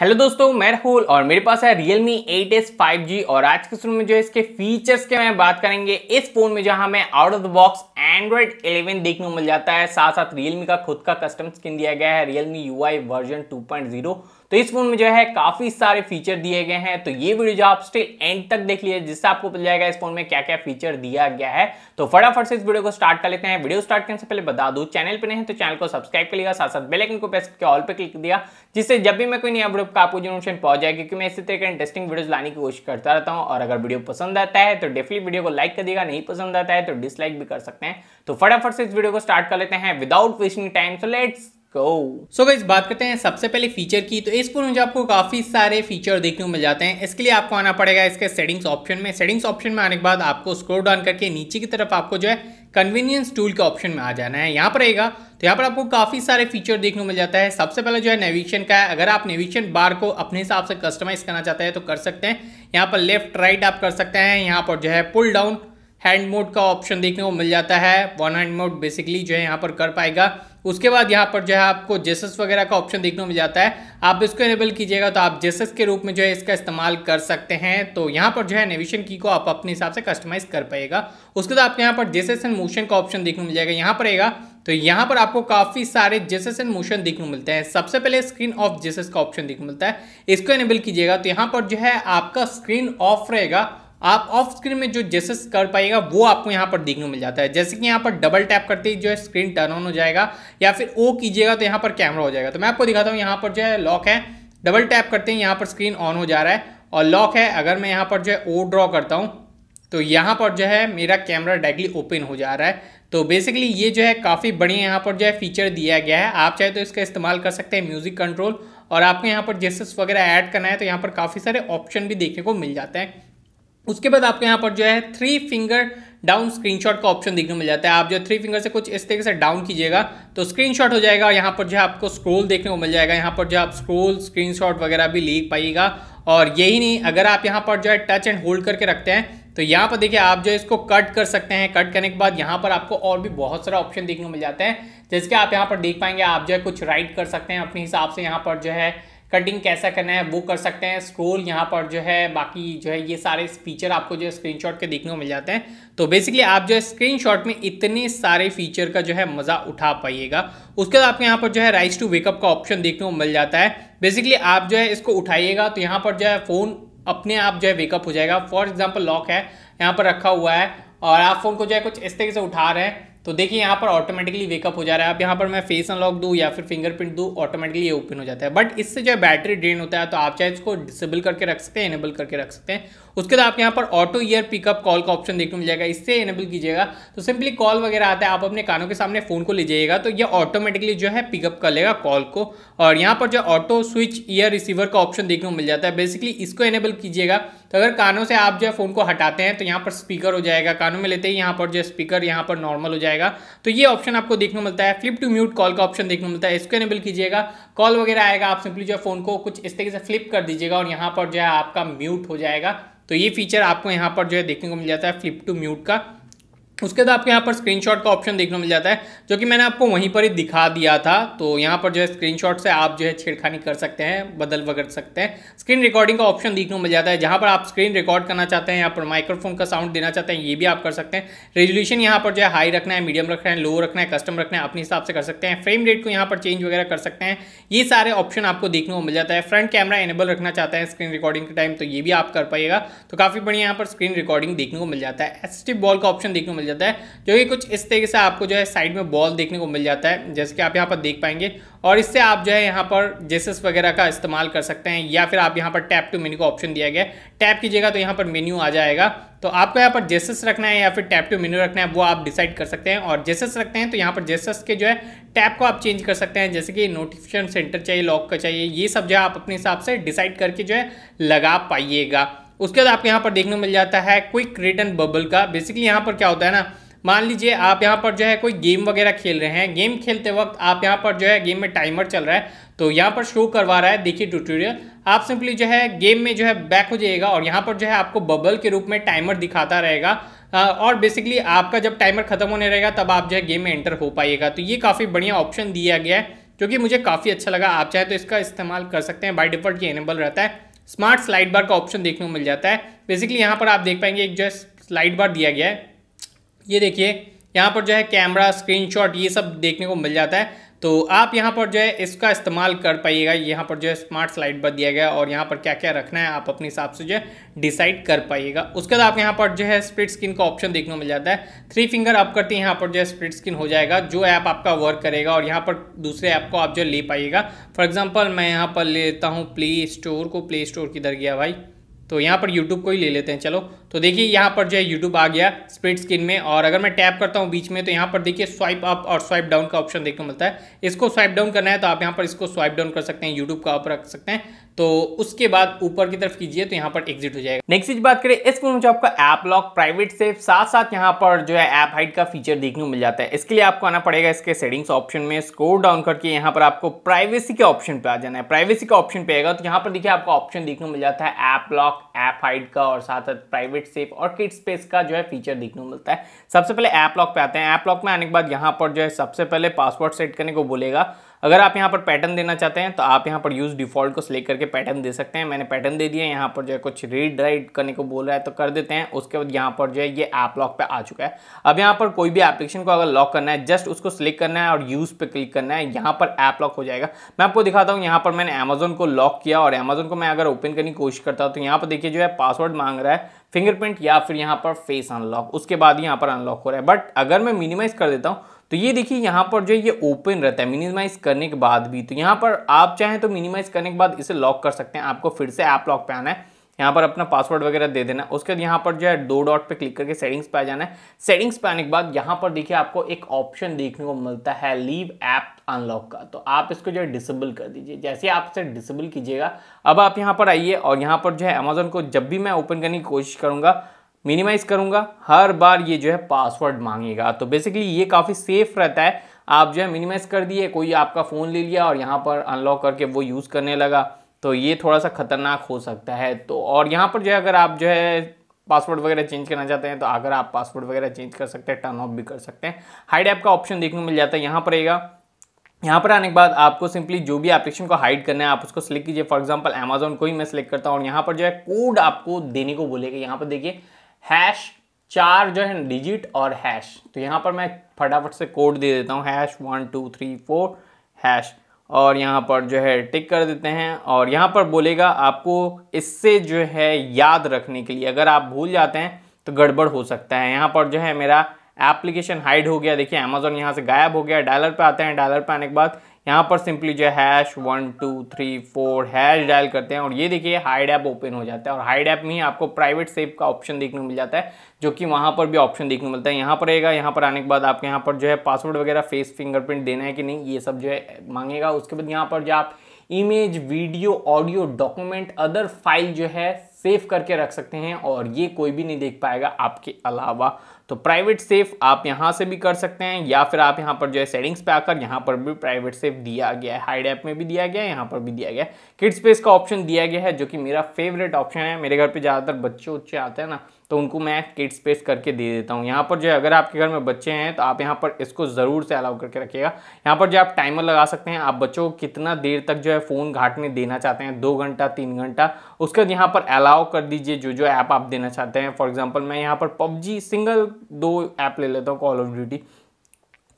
hello दोस्तों मैं राहुल और मेरे पास है एस 8s 5G और आज के में जो इसके फीचर्स के मैं बात करेंगे इस फोन में जहां हमें out of the box Android 11 देखने को मिल जाता है साथ साथ मी का खुद का कस्टम स्किन दिया गया है Realme यू वर्जन 2.0 तो इस फोन में जो है काफी सारे फीचर दिए गए हैं तो ये वीडियो जो आप स्टिल एंड तक देख लीजिए जिससे आपको पता जाएगा इस फोन में क्या क्या फीचर दिया गया है तो फटाफट से इस वीडियो को स्टार्ट कर लेते हैं वीडियो स्टार्ट करने से पहले बता दू चैनल पर नहीं तो चैनल को सब्सक्राइब कर लिया साथ साथ बेलेकन को प्रेस करके ऑल पर क्लिक दिया जिससे जब भी मैं कोई नया वीडियो आपको नोटिफिकेशन पहुंच जाए क्योंकि मैं इसी तरह के इंटरेस्टिंग वीडियो लाने की कोशिश करता रहता हूँ और अगर वीडियो पसंद आता है तो डेफिनेट वीडियो को लाइक कर देगा नहीं पसंद आता है तो डिसलाइक भी कर सकते हैं तो फटाफट से इस वीडियो को स्टार्ट कर लेते हैं without wasting time so let's go so guys बात करते हैं सबसे पहले फीचर की तो इस फोन में जो आपको काफी सारे फीचर देखने को मिल जाते हैं इसके लिए आपको आना पड़ेगा इसके सेटिंग्स ऑप्शन में सेटिंग्स ऑप्शन में आने के बाद आपको स्क्रोल डाउन करके नीचे की तरफ आपको जो है कन्वीनियंस टूल के ऑप्शन में आ जाना है यहाँ पर रहेगा तो यहाँ पर आपको काफ़ी सारे फीचर देखने को मिल जाता है सबसे पहले जो है नेविगेशन का है अगर आप नेविगेशन बार को अपने हिसाब से कस्टमाइज करना चाहते हैं तो कर सकते हैं यहाँ पर लेफ्ट राइट आप कर सकते हैं यहाँ पर जो है पुल डाउन हैंड मोड का ऑप्शन देखने को मिल जाता है वन हैंड मोड बेसिकली जो है यहाँ पर कर पाएगा उसके बाद यहाँ पर जो है आपको जेसस वगैरह का ऑप्शन देखने को मिल जाता है आप इसको इनेबल कीजिएगा तो आप जेसस के रूप में जो है इसका इस्तेमाल कर सकते हैं तो यहाँ पर जो है नेविशन की को आप अपने हिसाब से कस्टमाइज कर पाएगा उसके बाद आपको यहाँ पर जेसस एंड मोशन का ऑप्शन देखने को मिल जाएगा यहाँ पर रहेगा तो यहाँ पर आपको काफ़ी सारे जेसेस एंड मोशन देखने को मिलते हैं सबसे पहले स्क्रीन ऑफ जेसेस का ऑप्शन देखने को मिलता है इसको इनेबल कीजिएगा तो यहाँ पर जो है आपका स्क्रीन ऑफ रहेगा आप ऑफ स्क्रीन में जो जेसेस कर पाएगा वो आपको यहाँ पर देखने को मिल जाता है जैसे कि यहाँ पर डबल टैप करते ही जो है स्क्रीन टर्न ऑन हो जाएगा या फिर ओ कीजिएगा तो यहाँ पर कैमरा हो जाएगा तो मैं आपको दिखाता हूँ यहाँ पर जो है लॉक है डबल टैप करते ही यहाँ पर स्क्रीन ऑन हो जा रहा है और लॉक है अगर मैं यहाँ पर जो है ओ ड्रॉ करता हूँ तो यहाँ पर जो है मेरा कैमरा डायरेक्टली ओपन हो जा रहा है तो बेसिकली ये जो है काफ़ी बढ़िया यहाँ पर जो है फीचर दिया गया है आप चाहे तो इसका इस्तेमाल कर सकते हैं म्यूज़िक कंट्रोल और आपको यहाँ पर जेसेस वगैरह ऐड करना है तो यहाँ पर काफ़ी सारे ऑप्शन भी देखने को मिल जाते हैं उसके बाद आपको यहाँ पर जो है थ्री फिंगर डाउन स्क्रीनशॉट का ऑप्शन देखने मिल जाता है आप जो थ्री फिंगर से कुछ इस तरीके से डाउन कीजिएगा तो स्क्रीनशॉट हो जाएगा यहाँ पर जो है आपको स्क्रोल देखने को मिल जाएगा यहाँ पर जो आप स्क्रोल स्क्रीनशॉट वगैरह भी लिख पाएगा और यही नहीं अगर आप यहाँ पर जो है टच एंड होल्ड करके रखते हैं तो यहाँ पर देखिए आप जो इसको कट कर सकते हैं कट करने के बाद यहाँ पर आपको और भी बहुत सारा ऑप्शन देखने को मिल जाता है जैसे कि आप यहाँ पर देख पाएंगे आप जो है कुछ राइट कर सकते हैं अपने हिसाब से यहाँ पर जो है कटिंग कैसा करना है वो कर सकते हैं स्क्रोल यहाँ पर जो है बाकी जो है ये सारे फीचर आपको जो है स्क्रीन के देखने को मिल जाते हैं तो बेसिकली आप जो है स्क्रीन में इतने सारे फीचर का जो है मज़ा उठा पाइएगा उसके बाद आपके यहाँ पर जो है राइस टू वेकअप का ऑप्शन देखने को मिल जाता है बेसिकली आप जो है इसको उठाइएगा तो यहाँ पर जो है फ़ोन अपने आप जो है वेकअप हो जाएगा फॉर एग्जाम्पल लॉक है यहाँ पर रखा हुआ है और आप फ़ोन को जो है कुछ इस तरीके से उठा रहे हैं तो देखिए यहाँ पर ऑटोमेटिकली वेकअप हो जा रहा है अब यहाँ पर मैं फेस अनलॉक दूँ या फिर फिंगरप्रिंट दूँ ऑटोमेटिकली ये ओपन हो जाता है बट इससे जो है बैटरी ड्रेन होता है तो आप चाहे इसको डिसेबल करके रख सकते हैं इनेबल करके रख सकते हैं उसके बाद आप यहाँ पर ऑटो ईयर पिकअप कॉल का ऑप्शन देखने मिल जाएगा इससे इनेबल कीजिएगा तो सिंपली कॉल वगैरह आता है आप अपने कानों के सामने फ़ोन को ले जाइएगा तो ये ऑटोमेटिकली जो है पिकअप कर लेगा कॉल को और यहाँ पर जो ऑटो स्विच ईयर रिसीवर का ऑप्शन देखने को मिल जाता है बेसिकली इसको इनेबल कीजिएगा तो अगर कानों से आप जो है फ़ोन को हटाते हैं तो यहाँ पर स्पीकर हो जाएगा कानों में लेते ही यहाँ पर जो है स्पीकर यहाँ पर नॉर्मल हो जाएगा तो ये ऑप्शन आपको देखने को मिलता है फ्लिप टू म्यूट कॉल का ऑप्शन देखने को मिलता है इसको एनेबल कीजिएगा कॉल वगैरह आएगा आप सिंपली जो है फ़ोन को कुछ इस तरीके से फ्लिप कर दीजिएगा और यहाँ पर जो है आपका म्यूट हो जाएगा तो ये फीचर आपको यहाँ पर जो है देखने को मिल जाता है फ्लिप टू म्यूट का उसके बाद आपको यहाँ पर स्क्रीनशॉट का ऑप्शन देखने को मिल जाता है जो कि मैंने आपको वहीं पर ही दिखा दिया था तो यहाँ पर जो है स्क्रीनशॉट से आप जो है छेड़खानी कर सकते हैं बदल वगैरह सकते हैं स्क्रीन रिकॉर्डिंग का ऑप्शन देखने को मिल जाता है जहाँ पर आप स्क्रीन रिकॉर्ड करना चाहते हैं यहाँ पर माइक्रोफोन का साउंड देना चाहते हैं ये भी आप कर सकते हैं रेजोल्यूशन यहाँ पर जो है हाई रखना है मीडियम रखना है लो रखना है कस्टम रखना है अपने हिसाब से कर सकते हैं फ्रेम रेट को यहाँ पर चेंज वगैरह कर सकते हैं ये सारे ऑप्शन आपको देखने को मिल जाता है फ्रंट कैमरा इनेबल रखना चाहते हैं स्क्रीन रिकॉर्डिंग के टाइम तो ये भी आप कर पाइएगा तो काफ़ी बढ़िया यहाँ पर स्क्रीन रिकॉर्डिंग देखने को मिल जाता है एस बॉल का ऑप्शन देखने को जाता है जो कि कुछ इस तरीके से आपको जो है साइड में बॉल देखने को मिल जाता है जैसे कि आप यहाँ पर देख पाएंगे और इससे आप जो है यहाँ पर जेसेस वगैरह का इस्तेमाल कर सकते हैं या फिर आप यहाँ पर टैप टू मेन्यू का ऑप्शन दिया गया टैप कीजिएगा तो यहाँ पर मेन्यू आ जाएगा तो आपको यहाँ पर जेसेस रखना है या फिर टैप टू मेन्यू रखना है वो आप डिसाइड कर सकते हैं और जेसेस रखते हैं तो यहाँ पर जेसेस के जो है टैप को आप चेंज कर सकते हैं जैसे कि नोटिफिकेशन सेंटर चाहिए लॉक का चाहिए ये सब जो है आप अपने हिसाब से डिसाइड करके जो है लगा पाइएगा उसके बाद आपको यहाँ पर देखने को मिल जाता है क्विक रिटर्न बबल का बेसिकली यहाँ पर क्या होता है ना मान लीजिए आप यहाँ पर जो है कोई गेम वगैरह खेल रहे हैं गेम खेलते वक्त आप यहाँ पर जो है गेम में टाइमर चल रहा है तो यहाँ पर शो करवा रहा है देखिए ट्यूटोरियल आप सिंपली जो है गेम में जो है बैक हो जाइएगा और यहाँ पर जो है आपको बबल के रूप में टाइमर दिखाता रहेगा और बेसिकली आपका जब टाइमर खत्म होने रहेगा तब आप जो है गेम में एंटर हो पाइएगा तो ये काफ़ी बढ़िया ऑप्शन दिया गया है जो कि मुझे काफ़ी अच्छा लगा आप चाहे तो इसका इस्तेमाल कर सकते हैं बाई डिफ़ॉल्ट ये एनेबल रहता है स्मार्ट स्लाइड बार का ऑप्शन देखने को मिल जाता है बेसिकली यहाँ पर आप देख पाएंगे एक जो है स्लाइड बार दिया गया है ये देखिए यहाँ पर जो है कैमरा स्क्रीनशॉट ये सब देखने को मिल जाता है तो आप यहाँ पर जो है इसका इस्तेमाल कर पाइएगा यहाँ पर जो है स्मार्ट स्लाइड बद दिया गया और यहाँ पर क्या क्या रखना है आप अपने हिसाब से जो है डिसाइड कर पाइएगा उसके बाद आप यहाँ पर जो है स्प्रिट स्किन का ऑप्शन देखने को मिल जाता है थ्री फिंगर आप करते हैं यहाँ पर जो है स्प्रिट स्किन हो जाएगा जो ऐप आपका वर्क करेगा और यहाँ पर दूसरे ऐप को आप जो ले पाइएगा फॉर एग्जाम्पल मैं यहाँ पर लेता हूँ प्ले स्टोर को प्ले स्टोर किधर गया भाई तो यहाँ पर यूट्यूब को ही ले लेते हैं चलो तो देखिए यहाँ पर जो है यूट्यूब आ गया स्प्रिट स्क्रीन में और अगर मैं टैप करता हूँ बीच में तो यहाँ पर देखिए स्वाइप अप और स्वाइप डाउन का ऑप्शन देखने को मिलता है इसको स्वाइप डाउन करना है तो आप यहाँ पर इसको स्वाइप डाउन कर सकते हैं यूट्यूब का अप रख सकते हैं तो उसके बाद ऊपर की तरफ कीजिए तो यहाँ पर एग्जिट हो जाएगा नेक्स्ट चीज बात करें इस फोन में जो आपका ऐप लॉक प्राइवेट सेफ साथ साथ यहाँ पर जो है ऐप हाइट का फीचर देखने को मिल जाता है इसके लिए आपको आना पड़ेगा इसके सेटिंग्स ऑप्शन में स्कोर डाउन करके यहाँ पर आपको प्राइवेसी के ऑप्शन पर आ जाना है प्राइवेसी का ऑप्शन पे आएगा तो यहाँ पर देखिए आपको ऑप्शन देखने को मिल जाता है ऐप लॉक ऐप हाइट का और साथ साथ प्राइवेट प्राइवेट सेफ और किड स्पेस का जो है फीचर देखने को मिलता है सबसे पहले ऐप लॉक पे आते हैं ऐप लॉक में आने के बाद यहाँ पर जो है सबसे पहले पासवर्ड सेट करने को बोलेगा अगर आप यहाँ पर पैटर्न देना चाहते हैं तो आप यहाँ पर यूज़ डिफॉल्ट को सिलेक्ट करके पैटर्न दे सकते हैं मैंने पैटर्न दे दिया यहाँ पर जो है कुछ रीड राइट करने को बोल रहा है तो कर देते हैं उसके बाद यहाँ पर जो है ये ऐप लॉक पे आ चुका है अब यहाँ पर कोई भी एप्लीकेशन को अगर लॉक करना है जस्ट उसको सिलेक्ट करना है और यूज़ पर क्लिक करना है यहाँ पर ऐप लॉक हो जाएगा मैं आपको दिखाता हूँ यहाँ पर मैंने अमेजोन को लॉक किया और अमेजोन को मैं अगर ओपन करने की कोशिश करता हूँ तो यहाँ पर देखिए जो है पासवर्ड मांग रहा है फिंगरप्रिंट या फिर यहाँ पर फेस अनलॉक उसके बाद यहाँ पर अनलॉक हो रहा है बट अगर मैं मिनिमाइज कर देता हूँ तो ये देखिए यहाँ पर जो ये ओपन रहता है मिनिमाइज करने के बाद भी तो यहाँ पर आप चाहें तो मिनिमाइज करने के बाद इसे लॉक कर सकते हैं आपको फिर से ऐप लॉक पे आना है यहाँ पर अपना पासवर्ड वगैरह दे देना उसके बाद यहाँ पर जो है दो डॉट पे क्लिक करके सेटिंग्स पे आ जाना है सेटिंग्स पे आने के बाद यहाँ पर देखिए आपको एक ऑप्शन देखने को मिलता है लीव ऐप अनलॉक का तो आप इसको जो है डिसेबल कर दीजिए जैसे आप इसे डिसेबल कीजिएगा अब आप यहाँ पर आइए और यहाँ पर जो है अमेजोन को जब भी मैं ओपन करने की कोशिश करूँगा मिनिमाइज करूँगा हर बार ये जो है पासवर्ड मांगेगा तो बेसिकली ये काफ़ी सेफ रहता है आप जो है मिनिमाइज कर दिए कोई आपका फ़ोन ले लिया और यहाँ पर अनलॉक करके वो यूज़ करने लगा तो ये थोड़ा सा ख़तरनाक हो सकता है तो और यहाँ पर जो है अगर आप जो है पासवर्ड वगैरह चेंज करना चाहते हैं तो अगर आप पासवर्ड वगैरह चेंज कर सकते हैं टर्न ऑफ भी कर सकते हैं हाइड ऐप का ऑप्शन देखने को मिल जाता है यहाँ पर रहेगा यहाँ पर आने के बाद आपको सिंपली जो भी एप्लीकेशन को हाइड करना है आप उसको सिलेक्ट कीजिए फॉर एग्जाम्पल अमेजोन को ही मैं सिलेक्ट करता हूँ और यहाँ पर जो है कोड आपको देने को बोलेगा यहाँ पर देखिए हैश चार जो है डिजिट और हैश तो यहाँ पर मैं फटाफट से कोड दे देता हूँ hash one two three four hash और यहाँ पर जो है टिक कर देते हैं और यहाँ पर बोलेगा आपको इससे जो है याद रखने के लिए अगर आप भूल जाते हैं तो गड़बड़ हो सकता है यहाँ पर जो है मेरा एप्लीकेशन हाइड हो गया देखिए अमेजोन यहाँ से गायब हो गया डायलर पे आते हैं डायलर पे आने के बाद यहाँ पर सिंपली जो hash one two three four hash dial करते हैं और ये देखिए हाइड ऐप ओपन हो जाता है और हाइड ऐप में ही आपको प्राइवेट सेव का ऑप्शन देखने को मिल जाता है जो कि वहाँ पर भी ऑप्शन देखने को मिलता है यहाँ पर रहेगा यहाँ पर आने के बाद आपके यहाँ पर जो है पासवर्ड वगैरह फेस फिंगरप्रिंट देना है कि नहीं ये सब जो है मांगेगा उसके बाद यहाँ पर जो आप image video audio document other file जो है सेव करके रख सकते हैं और ये कोई भी नहीं देख पाएगा आपके अलावा तो प्राइवेट सेफ आप यहाँ से भी कर सकते हैं या फिर आप यहाँ पर जो है सेटिंग्स पे आकर यहाँ पर भी प्राइवेट सेफ दिया गया है हाइड ऐप में भी दिया गया है यहाँ पर भी दिया गया है किड स्पेस का ऑप्शन दिया गया है जो कि मेरा फेवरेट ऑप्शन है मेरे घर पर ज़्यादातर बच्चे उच्चे आते हैं ना तो उनको मैं किड स्पेस करके दे देता हूँ यहाँ पर जो है अगर आपके घर में बच्चे हैं तो आप यहाँ पर इसको ज़रूर से अलाउ करके रखिएगा यहाँ पर जो आप टाइमर लगा सकते हैं आप बच्चों को कितना देर तक जो है फ़ोन घाट में देना चाहते हैं दो घंटा तीन घंटा उसके बाद यहाँ पर अलाउ कर दीजिए जो जो ऐप आप देना चाहते हैं फॉर एग्जाम्पल मैं यहाँ पर पबजी सिंगल दो ऐप ले लेता हूँ कॉल ऑफ ड्यूटी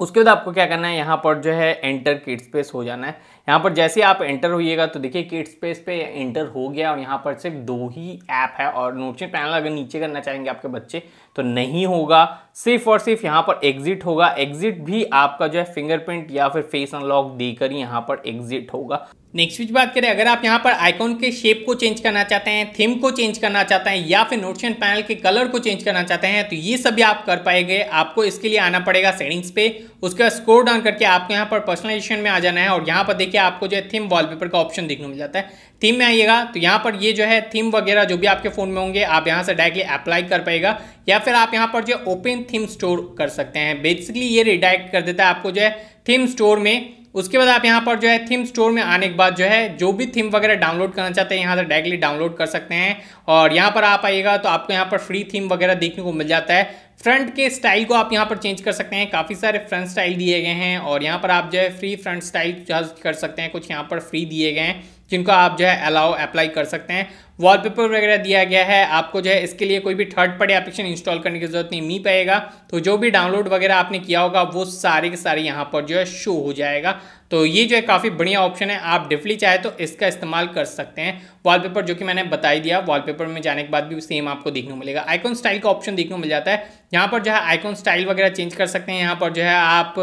उसके बाद आपको क्या करना है यहाँ पर जो है एंटर किट स्पेस हो जाना है यहाँ पर जैसे आप एंटर होइएगा तो देखिए किट स्पेस पे एंटर हो गया और यहाँ पर सिर्फ दो ही ऐप है और नोटिस पैनल अगर नीचे करना चाहेंगे आपके बच्चे तो नहीं होगा सिर्फ और सिर्फ यहाँ पर एग्जिट होगा एग्जिट भी आपका जो है फिंगरप्रिंट या फिर फेस अनलॉक देकर ही यहाँ पर एग्जिट होगा नेक्स्ट विच बात करें अगर आप यहाँ पर आइकॉन के शेप को चेंज करना चाहते हैं थीम को चेंज करना चाहते हैं या फिर नोटेशन पैनल के कलर को चेंज करना चाहते हैं तो ये सब भी आप कर पाएंगे आपको इसके लिए आना पड़ेगा सेटिंग्स पे उसके बाद स्कोर डाउन करके आपको यहाँ पर पर्सनलाइजेशन में आ जाना है और यहाँ पर देखिए आपको जो है थीम वॉलपेपर का ऑप्शन देखने मिल जाता है थीम में आइएगा तो यहाँ पर ये जो है थीम वगैरह जो भी आपके फ़ोन में होंगे आप यहाँ से डायरेक्टली अप्लाई कर पाएगा या फिर आप यहाँ पर जो ओपन थीम स्टोर कर सकते हैं बेसिकली ये रिडायरेक्ट कर देता है आपको जो है थीम स्टोर में उसके बाद आप यहाँ पर जो है थीम स्टोर में आने के बाद जो है जो भी थीम वगैरह डाउनलोड करना चाहते हैं यहाँ से डायरेक्टली डाउनलोड कर सकते हैं और यहाँ पर आप आइएगा तो आपको यहाँ पर फ्री थीम वगैरह देखने को मिल जाता है फ्रंट के स्टाइल को आप यहाँ पर चेंज कर सकते हैं काफ़ी सारे फ्रंट स्टाइल दिए गए हैं और यहाँ पर आप जो है फ्री फ्रंट स्टाइल कर सकते हैं कुछ यहाँ पर फ्री दिए गए हैं जिनको आप जो है अलाउ अप्लाई कर सकते हैं वॉलपेपर वगैरह दिया गया है आपको जो है इसके लिए कोई भी थर्ड पार्टी एप्लीकेशन इंस्टॉल करने की जरूरत नहीं मी पाएगा तो जो भी डाउनलोड वगैरह आपने किया होगा वो सारे के सारे यहाँ पर जो है शो हो जाएगा तो ये जो है काफ़ी बढ़िया ऑप्शन है आप डिफली चाहे तो इसका इस्तेमाल कर सकते हैं वॉलपेपर जो कि मैंने बताई दिया वॉलपेपर में जाने के बाद भी सेम आपको देखने को मिलेगा आइकॉन स्टाइल का ऑप्शन देखने को मिल जाता है यहाँ पर जो है आइकॉन स्टाइल वगैरह चेंज कर सकते हैं यहाँ पर जो है आप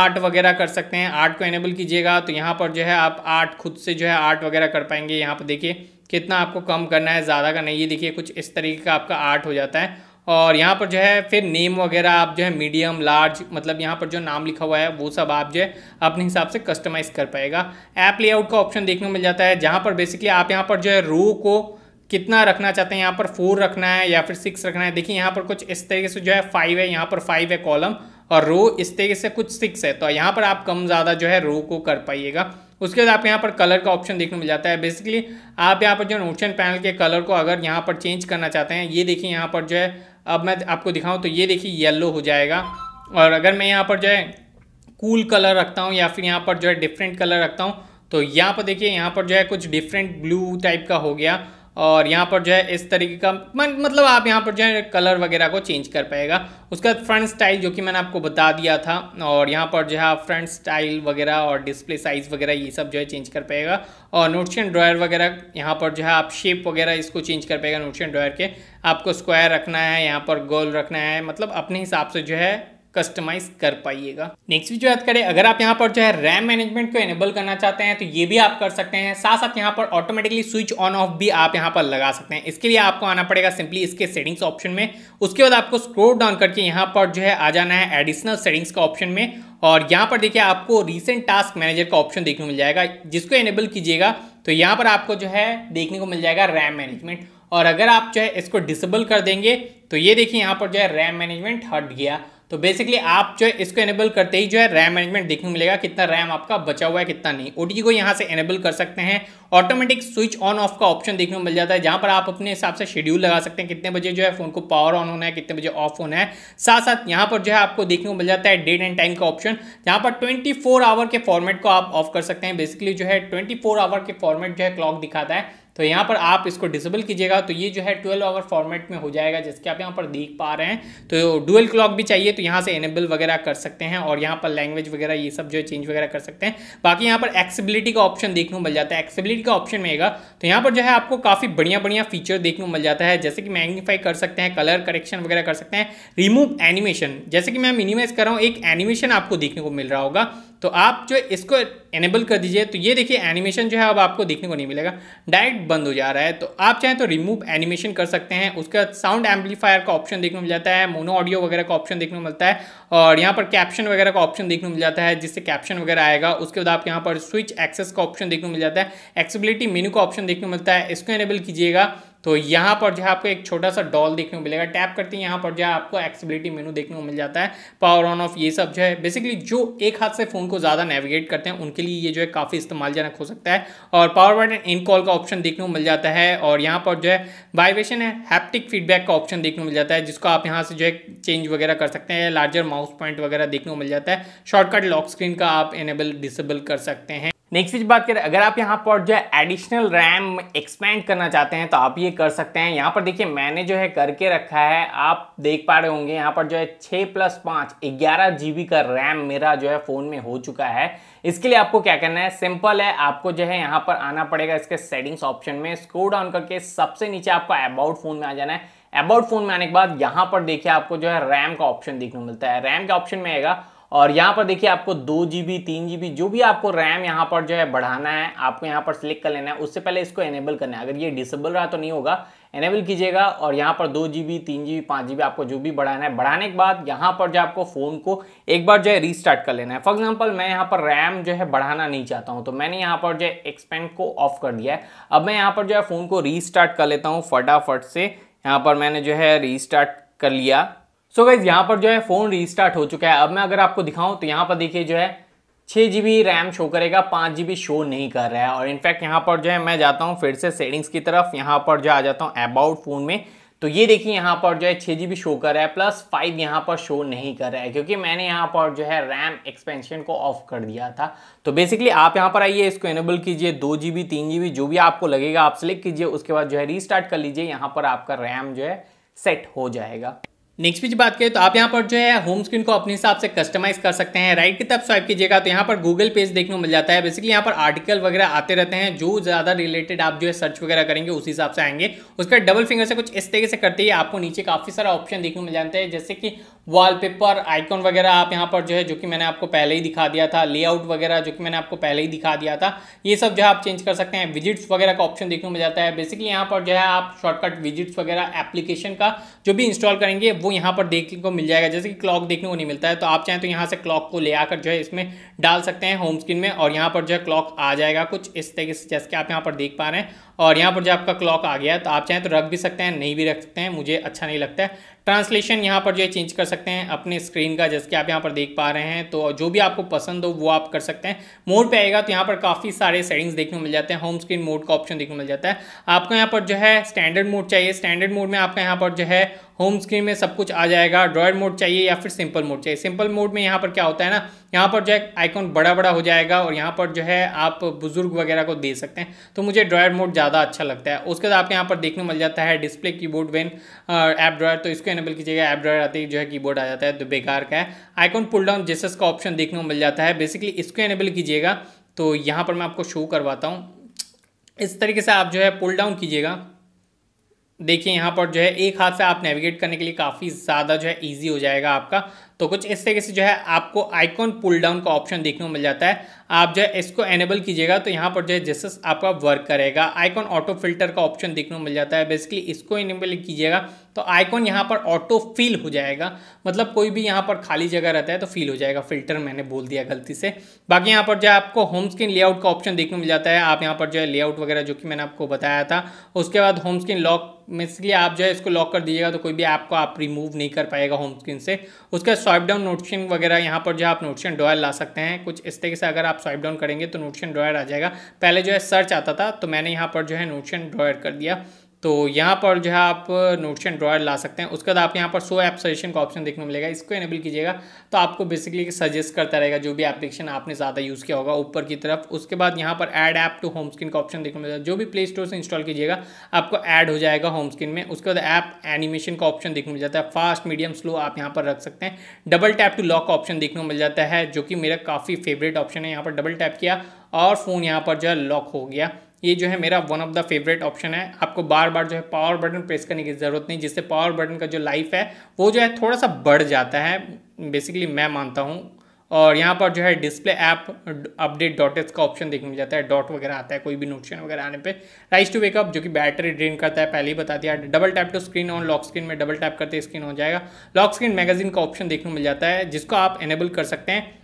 आर्ट वगैरह कर सकते हैं आर्ट को एनेबल कीजिएगा तो यहाँ पर जो है आप आर्ट खुद से जो है आर्ट वगैरह कर पाएंगे यहाँ पर देखिए कितना आपको कम करना है ज़्यादा करना है ये देखिए कुछ इस तरीके का आपका आर्ट हो जाता है और यहाँ पर जो है फिर नेम वगैरह आप जो है मीडियम लार्ज मतलब यहाँ पर जो नाम लिखा हुआ है वो सब आप जो है अपने हिसाब से कस्टमाइज़ कर पाएगा ऐप लेआउट का ऑप्शन देखने को मिल जाता है जहाँ पर बेसिकली आप यहाँ पर जो है रो को कितना रखना चाहते हैं यहाँ पर फोर रखना है या फिर सिक्स रखना है देखिए यहाँ पर कुछ इस तरीके से जो है फाइव है यहाँ पर फाइव है कॉलम और रो इस तरीके से कुछ सिक्स है तो यहाँ पर आप कम ज़्यादा जो है रो को कर पाइएगा उसके बाद आप यहाँ पर कलर का ऑप्शन देखने मिल जाता है बेसिकली आप यहाँ पर जो नोशन पैनल के कलर को अगर यहाँ पर चेंज करना चाहते हैं ये देखिए यहाँ पर जो है अब मैं आपको दिखाऊँ तो ये देखिए येलो हो जाएगा और अगर मैं यहाँ पर जो है कूल कलर रखता हूँ या फिर यहाँ पर जो है डिफरेंट कलर रखता हूँ तो यहाँ पर देखिए यहाँ पर जो है कुछ डिफरेंट ब्लू टाइप का हो गया और यहाँ पर जो है इस तरीके का मतलब आप यहाँ पर जो है कलर वगैरह को चेंज कर पाएगा उसका फ्रंट स्टाइल जो कि मैंने आपको बता दिया था और यहाँ पर जो है आप फ्रंट स्टाइल वगैरह और डिस्प्ले साइज वगैरह ये सब जो है चेंज कर पाएगा और नोटशन ड्रायर वगैरह यहाँ पर जो है आप शेप वगैरह इसको चेंज कर पाएगा नोटशन ड्रायर के आपको स्क्वायर रखना है यहाँ पर गोल रखना है मतलब अपने हिसाब से जो है कस्टमाइज कर पाइएगा नेक्स्ट भी जो बात करें अगर आप यहाँ पर जो है रैम मैनेजमेंट को एनेबल करना चाहते हैं तो ये भी आप कर सकते हैं साथ साथ यहाँ पर ऑटोमेटिकली स्विच ऑन ऑफ भी आप यहाँ पर लगा सकते हैं इसके लिए आपको आना पड़ेगा सिंपली इसके सेटिंग्स ऑप्शन में उसके बाद आपको स्क्रोल डाउन करके यहाँ पर जो है आ जाना है एडिशनल सेटिंग्स का ऑप्शन में और यहाँ पर देखिए आपको रिसेंट टास्क मैनेजर का ऑप्शन देखने को मिल जाएगा जिसको एनेबल कीजिएगा तो यहाँ पर आपको जो है देखने को मिल जाएगा रैम मैनेजमेंट और अगर आप जो है इसको डिसेबल कर देंगे तो ये देखिए यहाँ पर जो है रैम मैनेजमेंट हट गया तो बेसिकली आप जो है इसको एनेबल करते ही जो है रैम मैनेजमेंट देखने को मिलेगा कितना रैम आपका बचा हुआ है कितना नहीं ओटीजी को यहाँ से एनेबल कर सकते हैं ऑटोमेटिक स्विच ऑन ऑफ का ऑप्शन देखने को मिल जाता है जहाँ पर आप अपने हिसाब से शेड्यूल लगा सकते हैं कितने बजे जो है फोन को पावर ऑन होना है कितने बजे ऑफ होना है साथ साथ यहाँ पर जो है आपको देखने को मिल जाता है डेट एंड टाइम का ऑप्शन जहाँ पर ट्वेंटी आवर के फॉर्मेट को आप ऑफ कर सकते हैं बेसिकली जो है ट्वेंटी आवर के फॉर्मेट जो है क्लॉक दिखाता है तो यहाँ पर आप इसको डिसेबल कीजिएगा तो ये जो है ट्वेल्व आवर फॉर्मेट में हो जाएगा जिसके आप यहाँ पर देख पा रहे हैं तो डुअल क्लॉक भी चाहिए तो यहाँ से इनेबल वगैरह कर सकते हैं और यहाँ पर लैंग्वेज वगैरह ये सब जो है चेंज वगैरह कर सकते हैं बाकी यहाँ पर एक्सेबिलिटी का ऑप्शन देखने को मिल जाता है एक्सेबिलिटी का ऑप्शन मिलेगा तो यहाँ पर जो है आपको काफ़ी बढ़िया बढ़िया फीचर देखने को मिल जाता है जैसे कि मैग्नीफाई कर सकते हैं कलर करेक्शन वगैरह कर सकते हैं रिमूव एनिमेशन जैसे कि मैं मिनिमाइज कर रहा हूँ एक एनिमेशन आपको देखने को मिल रहा होगा तो आप जो इसको एनेबल कर दीजिए तो ये देखिए एनिमेशन जो है अब आपको देखने को नहीं मिलेगा डायरेक्ट बंद हो जा रहा है तो आप चाहें तो रिमूव एनिमेशन कर सकते हैं उसके बाद साउंड एम्पलीफायर का ऑप्शन देखने को मिल जाता है मोनो ऑडियो वगैरह का ऑप्शन देखने को मिलता है और यहाँ पर कैप्शन वगैरह का ऑप्शन देखने को मिल जाता है जिससे कैप्शन वगैरह आएगा उसके बाद आप यहाँ पर स्विच एक्सेस का ऑप्शन देखने को मिल जाता है एक्सेबिलिटी मेनू का ऑप्शन देखने को मिलता है इसको एनेबल कीजिएगा तो यहाँ पर जो है आपको एक छोटा सा डॉल देखने को मिलेगा टैप करते हैं यहाँ पर जो है आपको एक्सेबिलिटी मेनू देखने को मिल जाता है पावर ऑन ऑफ ये सब जो है बेसिकली जो एक हाथ से फ़ोन को ज़्यादा नेविगेट करते हैं उनके लिए ये जो है काफ़ी इस्तेमालजनक हो सकता है और पावर बटन इन कॉल का ऑप्शन देखने को मिल जाता है और यहाँ पर जो है वाइब्रेशन है हैप्टिक फीडबैक का ऑप्शन देखने को मिल जाता है जिसको आप यहाँ से जो है चेंज वगैरह कर सकते हैं लार्जर माउस पॉइंट वगैरह देखने को मिल जाता है शॉर्टकट लॉक स्क्रीन का आप इनेबल डिसेबल कर सकते हैं नेक्स्ट चीज बात करें अगर आप यहाँ पर जो है एडिशनल रैम एक्सपेंड करना चाहते हैं तो आप ये कर सकते हैं यहाँ पर देखिए मैंने जो है करके रखा है आप देख पा रहे होंगे यहाँ पर जो है छः प्लस पाँच ग्यारह जी का रैम मेरा जो है फ़ोन में हो चुका है इसके लिए आपको क्या करना है सिंपल है आपको जो है यहाँ पर आना पड़ेगा इसके सेटिंग्स ऑप्शन में स्क्रोल डाउन करके सबसे नीचे आपको अबाउट फ़ोन में आ जाना है अबाउट फ़ोन में आने के बाद यहाँ पर देखिए आपको जो है रैम का ऑप्शन देखने को मिलता है रैम का ऑप्शन में आएगा और यहाँ पर देखिए आपको दो जी बी तीन जी बी जो भी आपको रैम यहाँ पर जो है बढ़ाना है आपको यहाँ पर सिलेक्ट कर लेना है उससे पहले इसको एनेबल करना है अगर ये डिसेबल रहा तो नहीं होगा एनेबल कीजिएगा और यहाँ पर दो जी बी तीन जी बी पाँच जी बी आपको जो भी बढ़ाना है बढ़ाने के बाद यहाँ पर जो आपको फ़ोन को एक बार जो है रीस्टार्ट कर लेना है फॉर एग्जाम्पल मैं यहाँ पर रैम जो है बढ़ाना नहीं चाहता हूँ तो मैंने यहाँ पर जो है एक्सपेंड को ऑफ कर दिया है अब मैं यहाँ पर जो है फ़ोन को रीस्टार्ट कर लेता हूँ फटाफट से यहाँ पर मैंने जो है रीस्टार्ट कर लिया सो गाइज यहाँ पर जो है फ़ोन रीस्टार्ट हो चुका है अब मैं अगर आपको दिखाऊं तो यहाँ पर देखिए जो है छः जी बी रैम शो करेगा पाँच जी बी शो नहीं कर रहा है और इनफैक्ट यहाँ पर जो है मैं जाता हूँ फिर से सेटिंग्स की तरफ यहाँ पर जो आ जाता हूँ अबाउट फ़ोन में तो ये देखिए यहाँ पर जो है छः जी बी शो कर रहा है प्लस फाइव यहाँ पर शो नहीं कर रहा है क्योंकि मैंने यहाँ पर जो है रैम एक्सपेंशन को ऑफ कर दिया था तो बेसिकली आप यहाँ पर आइए इसको एनेबल कीजिए दो जी बी तीन जी बी जो भी आपको लगेगा आप सेलेक्ट कीजिए उसके बाद जो है रीस्टार्ट कर लीजिए यहाँ पर आपका रैम जो है सेट हो जाएगा नेक्स्ट पीछे बात करें तो आप यहाँ पर जो है होम स्क्रीन को अपने हिसाब से कस्टमाइज कर सकते हैं राइट की तरफ स्वाइप कीजिएगा तो यहाँ पर गूगल पेज देखने को मिल जाता है बेसिकली यहाँ पर आर्टिकल वगैरह आते रहते हैं जो ज़्यादा रिलेटेड आप जो है सर्च वगैरह करेंगे उसी हिसाब से आएंगे उसके डबल फिंगर से कुछ इस तरीके से करते ही आपको नीचे काफ़ी सारा ऑप्शन देखने को मिल जाते हैं जैसे कि वॉलपेपर आइकॉन वगैरह आप यहाँ पर जो है जो कि मैंने आपको पहले ही दिखा दिया था लेआउट वगैरह जो कि मैंने आपको पहले ही दिखा दिया था ये सब जो है आप चेंज कर सकते हैं विजिट्स वगैरह का ऑप्शन देखने को मिल जाता है बेसिकली यहाँ पर जो है आप शॉर्टकट विजिट्स वगैरह एप्लीकेशन का जो भी इंस्टॉल करेंगे वो यहाँ पर देखने को मिल जाएगा जैसे कि क्लॉक देखने को नहीं मिलता है तो आप चाहें तो यहाँ से क्लॉक को ले आकर जो है इसमें डाल सकते हैं होम स्क्रीन में और यहाँ पर जो है क्लॉक आ जाएगा कुछ इस तरीके से जैसे कि आप यहाँ पर देख पा रहे हैं और यहाँ पर जो आपका क्लॉक आ गया है तो आप चाहें तो रख भी सकते हैं नहीं भी रख सकते हैं मुझे अच्छा नहीं लगता है ट्रांसलेशन यहाँ पर जो है चेंज कर सकते हैं अपने स्क्रीन का जैसे कि आप यहाँ पर देख पा रहे हैं तो जो भी आपको पसंद हो वो आप कर सकते हैं मोड पे आएगा तो यहाँ पर काफ़ी सारे सेटिंग्स देखने को मिल जाते हैं होम स्क्रीन मोड का ऑप्शन देखने को मिल जाता है आपको यहाँ पर जो है स्टैंडर्ड मोड चाहिए स्टैंडर्ड मोड में आपका यहाँ पर जो है होम स्क्रीन में सब कुछ आ जाएगा ड्रॉयड मोड चाहिए या फिर सिंपल मोड चाहिए सिंपल मोड में यहाँ पर क्या होता है ना यहाँ पर जो है आइकॉन बड़ा बड़ा हो जाएगा और यहाँ पर जो है आप बुजुर्ग वगैरह को दे सकते हैं तो मुझे ड्रॉयड मोड ज़्यादा अच्छा लगता है उसके बाद आपके यहाँ पर देखने मिल जाता है display board when app drawer तो इसको एनेबल कीजिएगा ऐप ड्रॉयर आते ही जो है की आ जाता है तो बेकार का है आइकॉन पुल डाउन जेसस का ऑप्शन देखने को मिल जाता है बेसिकली इसको एनेबल कीजिएगा तो यहाँ पर मैं आपको शो करवाता हूँ इस तरीके से आप जो है पुल डाउन कीजिएगा देखिए यहाँ पर जो है एक हाथ से आप नेविगेट करने के लिए काफ़ी ज़्यादा जो है ईजी हो जाएगा आपका तो कुछ इस तरीके से जो है आपको आइकॉन पुल डाउन का ऑप्शन देखने को मिल जाता है आप जो है इसको एनेबल कीजिएगा तो यहाँ पर जो है जिससे आपका वर्क करेगा आइकॉन ऑटो फिल्टर का ऑप्शन देखने को मिल जाता है बेसिकली इसको इनेबल कीजिएगा तो आइकॉन यहाँ पर ऑटो फिल हो जाएगा मतलब कोई भी यहाँ पर खाली जगह रहता है तो फिल हो जाएगा फिल्टर मैंने बोल दिया गलती से बाकी यहाँ पर जो है आपको होम स्क्रीन लेआउट का ऑप्शन देखने को मिल जाता है आप यहाँ पर जो है लेआउट वगैरह जो कि मैंने आपको बताया था उसके बाद होम स्क्रीन लॉक बेसिकली आप जो है इसको लॉक कर दीजिएगा तो कोई भी ऐप को आप रिमूव नहीं कर पाएगा होम स्क्रीन से उसके बाद स्वाइप डाउन नोटिशन वगैरह यहाँ पर जो है आप नोटिशन ड्रॉयर ला सकते हैं कुछ इस तरीके से अगर आप स्वाइप डाउन करेंगे तो नोटिशन ड्रॉयर आ जाएगा पहले जो है सर्च आता था तो मैंने यहाँ पर जो है नोटिशन ड्रॉयर कर दिया तो यहाँ पर जो है आप नोट्स एंड ड्रॉयर ला सकते हैं उसके बाद आप यहाँ पर सो ऐप सजेशन का ऑप्शन देखने को मिलेगा इसको इनेबल कीजिएगा तो आपको बेसिकली सजेस्ट करता रहेगा जो भी एप्लीकेशन आपने ज़्यादा यूज़ किया होगा ऊपर की तरफ उसके बाद यहाँ पर add app to home screen का ऑप्शन देखने को मिलेगा जो भी प्ले स्टोर से इंस्टॉल कीजिएगा आपको ऐड हो जाएगा होम स्क्रीन में उसके बाद ऐप एनिमेशन का ऑप्शन देखने को मिल जाता है फास्ट मीडियम स्लो आप यहाँ पर रख सकते हैं डबल टैप टू लॉक का ऑप्शन देखने को मिल जाता है जो कि मेरा काफ़ी फेवरेट ऑप्शन है यहाँ पर डबल टैप किया और फ़ोन यहाँ पर जो है लॉक हो गया ये जो है मेरा one of the favourite option है आपको बार बार जो है पावर बटन प्रेस करने की ज़रूरत नहीं जिससे पावर बटन का जो लाइफ है वो जो है थोड़ा सा बढ़ जाता है बेसिकली मैं मानता हूँ और यहाँ पर जो है डिस्प्ले ऐप अपडेट डॉटेस का ऑप्शन देखने मिल जाता है डॉट वगैरह आता है कोई भी नोटिफिकेशन वगैरह आने पे राइस टू वेकअप जो कि बैटरी ड्रेन करता है पहले ही बता दिया double tap to screen on lock screen में डबल टैप करते स्क्रीन हो जाएगा लॉक स्क्रीन मैगजीन का ऑप्शन देखने मिल जाता है जिसको आप एनेबल कर सकते हैं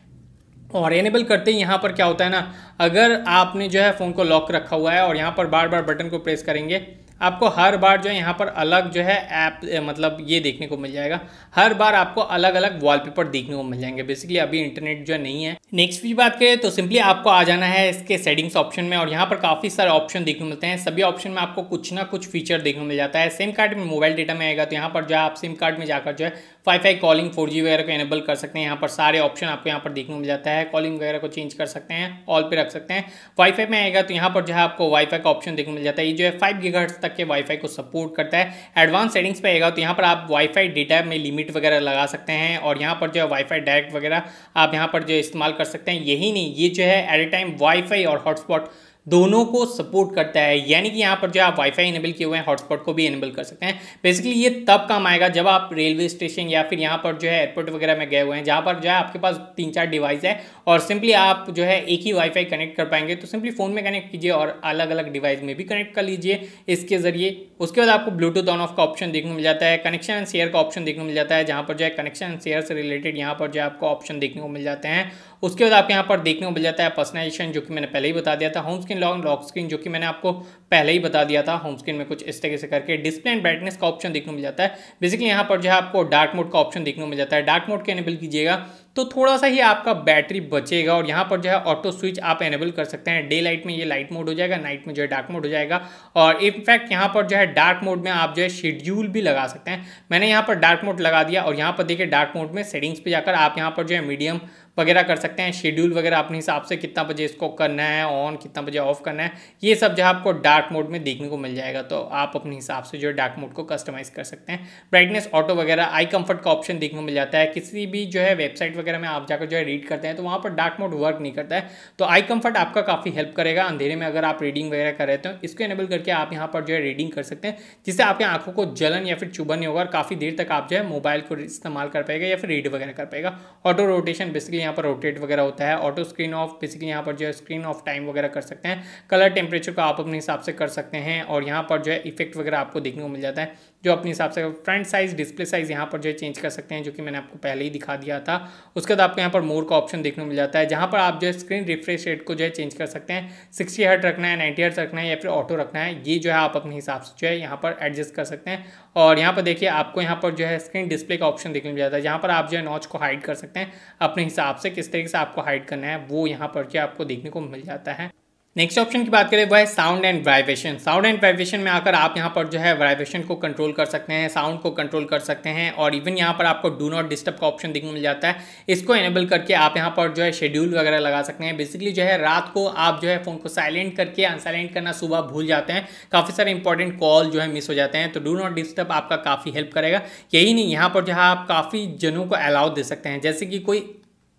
और एनेबल करते ही यहाँ पर क्या होता है ना अगर आपने जो है फ़ोन को लॉक रखा हुआ है और यहाँ पर बार बार बटन को प्रेस करेंगे आपको हर बार जो है यहाँ पर अलग जो है ऐप मतलब ये देखने को मिल जाएगा हर बार आपको अलग अलग वॉलपेपर देखने को मिल जाएंगे बेसिकली अभी इंटरनेट जो है नहीं है नेक्स्ट की बात करें तो सिंपली आपको आ जाना है इसके सेटिंग्स ऑप्शन में और यहाँ पर काफ़ी सारे ऑप्शन देखने को मिलते हैं सभी ऑप्शन में आपको कुछ ना कुछ फीचर देखने को मिल जाता है सिम कार्ड में मोबाइल डेटा में आएगा तो यहाँ पर जो है आप सिम कार्ड में जाकर जो है वाईफाई कॉलिंग फोर वगैरह को एनेबल कर सकते हैं यहाँ पर सारे ऑप्शन आपको यहाँ पर देखने को मिल जाता है कॉलिंग वगैरह को चेंज कर सकते हैं ऑल पे रख सकते हैं वाईफाई में आएगा तो यहाँ पर जो है आपको वाईफाई का ऑप्शन देखने को मिल जाता है ये जो है फाइव गीगा तक के वाईफाई को सपोर्ट करता है एडवांस सेटिंग्स पे आएगा तो यहाँ पर आप वाईफाई डेटा में लिमिट वगैरह लगा सकते हैं और यहाँ पर जो है वाईफाई डायरेक्ट वगैरह आप यहाँ पर जो इस्तेमाल कर सकते हैं यही नहीं ये जो है एट ए टाइम वाईफाई और हॉटस्पॉट दोनों को सपोर्ट करता है यानी कि यहाँ पर जो आप वाईफाई इनेबल किए हुए हैं हॉटस्पॉट को भी इनेबल कर सकते हैं बेसिकली ये तब काम आएगा जब आप रेलवे स्टेशन या फिर यहाँ पर जो है एयरपोर्ट वगैरह में गए हुए हैं जहाँ पर जो है आपके पास तीन चार डिवाइस है और सिंपली आप जो है एक ही वाईफाई कनेक्ट कर पाएंगे तो सिंपली फ़ोन में कनेक्ट कीजिए और अलग अलग डिवाइस में भी कनेक्ट कर लीजिए इसके ज़रिए उसके बाद आपको ब्लूटूथ ऑन ऑफ का ऑप्शन देखने मिल जाता है कनेक्शन एंड शेयर का ऑप्शन देखने मिल जाता है जहाँ पर जो है कनेक्शन एंड शेयर से रिलेटेड यहाँ पर जो है आपको ऑप्शन देखने को मिल जाते हैं उसके बाद आपके यहाँ पर देखने को मिल जाता है पर्सनलाइजेशन जो कि मैंने पहले ही बता दिया था home screen long lock screen जो कि मैंने आपको पहले ही बता दिया था होम स्क्रीन में कुछ इस तरीके से करके डिस्प्ले एंड ब्राइटनेस का ऑप्शन देखने को मिल जाता है बेसिकली यहाँ पर जो है आपको डार्क मोड का ऑप्शन देखने को मिल जाता है डार्क मोड के एनेबल कीजिएगा तो थोड़ा सा ही आपका बैटरी बचेगा और यहाँ पर जो है ऑटो स्विच आप एनेबल कर सकते हैं डे लाइट में ये लाइट मोड हो जाएगा नाइट में जो है डार्क मोड हो जाएगा और इनफैक्ट यहाँ पर जो है डार्क मोड में आप जो है शेड्यूल भी लगा सकते हैं मैंने यहाँ पर डार्क मोड लगा दिया और यहाँ पर देखिए डार्क मोड में सेटिंग्स पे जाकर आप यहाँ पर जो है मीडियम वगैरह कर सकते हैं शेड्यूल वगैरह अपने हिसाब से कितना बजे इसको करना है ऑन कितना बजे ऑफ करना है ये सब जो आपको डार्क मोड में देखने को मिल जाएगा तो आप अपने हिसाब से जो डार्क मोड को कस्टमाइज़ कर सकते हैं ब्राइटनेस ऑटो वगैरह आई कम्फर्ट का ऑप्शन देखने को मिल जाता है किसी भी जो है वेबसाइट वगैरह में आप जाकर जो है रीड करते हैं तो वहाँ पर डार्क मोड वर्क नहीं करता है तो आई कम्फर्ट आपका काफ़ी हेल्प करेगा अंधेरे में अगर आप रीडिंग वगैरह कर रहे हो इसको एनेबल करके आप यहाँ पर जो है रीडिंग कर सकते हैं जिससे आपकी आंखों को जलन या फिर चुभन नहीं होगा और काफ़ी देर तक आप जो है मोबाइल को इस्तेमाल कर पाएगा या फिर रीड वगैरह कर पाएगा ऑटो रोटेशन बेसिकली यहाँ पर रोटेट वगैरह होता है ऑटो स्क्रीन ऑफ बेसिकली यहाँ पर जो है स्क्रीन ऑफ टाइम वगैरह कर सकते हैं कलर टेम्परेचर को आप अपने हिसाब से कर सकते हैं और यहाँ पर जो है इफेक्ट वगैरह आपको देखने को मिल जाता है जो अपने हिसाब से फ्रंट साइज डिस्प्ले साइज यहाँ पर जो है चेंज कर सकते हैं जो कि मैंने आपको पहले ही दिखा दिया था उसके बाद आपको यहाँ पर मोर का ऑप्शन देखने को मिल जाता है जहाँ पर आप जो है स्क्रीन रिफ्रेश रेट को जो है चेंज कर सकते हैं सिक्सटी हर्ट रखना है नाइन्टी हर्ट रखना है या फिर ऑटो रखना है ये जो है आप अपने हिसाब से जो है यहाँ पर एडजस्ट कर सकते हैं और यहाँ पर देखिए आपको यहाँ पर जो है स्क्रीन डिस्प्ले का ऑप्शन देखने मिल जाता है जहाँ पर आप जो है नॉच को हाइड कर सकते हैं अपने हिसाब से किस तरीके से आपको हाइड करना है वो यहाँ पर जो आपको देखने को मिल जाता है नेक्स्ट ऑप्शन की बात करें वह है sound and vibration sound and vibration में आकर आप यहाँ पर जो है वाइब्रेशन को कंट्रोल कर सकते हैं साउंड को कंट्रोल कर सकते हैं और इवन यहाँ पर आपको डू नॉट डिस्टर्ब का ऑप्शन देखने मिल जाता है इसको एनेबल करके आप यहाँ पर जो है शेड्यूल वगैरह लगा सकते हैं बेसिकली जो है रात को आप जो है फ़ोन को साइलेंट करके अनसाइलेंट करना सुबह भूल जाते हैं काफ़ी सारे इंपॉर्टेंट कॉल जो है मिस हो जाते हैं तो डू नॉट डिस्टर्ब आपका काफ़ी हेल्प करेगा यही नहीं यहाँ पर जो है आप काफ़ी जनों को अलाउ दे सकते हैं जैसे कि कोई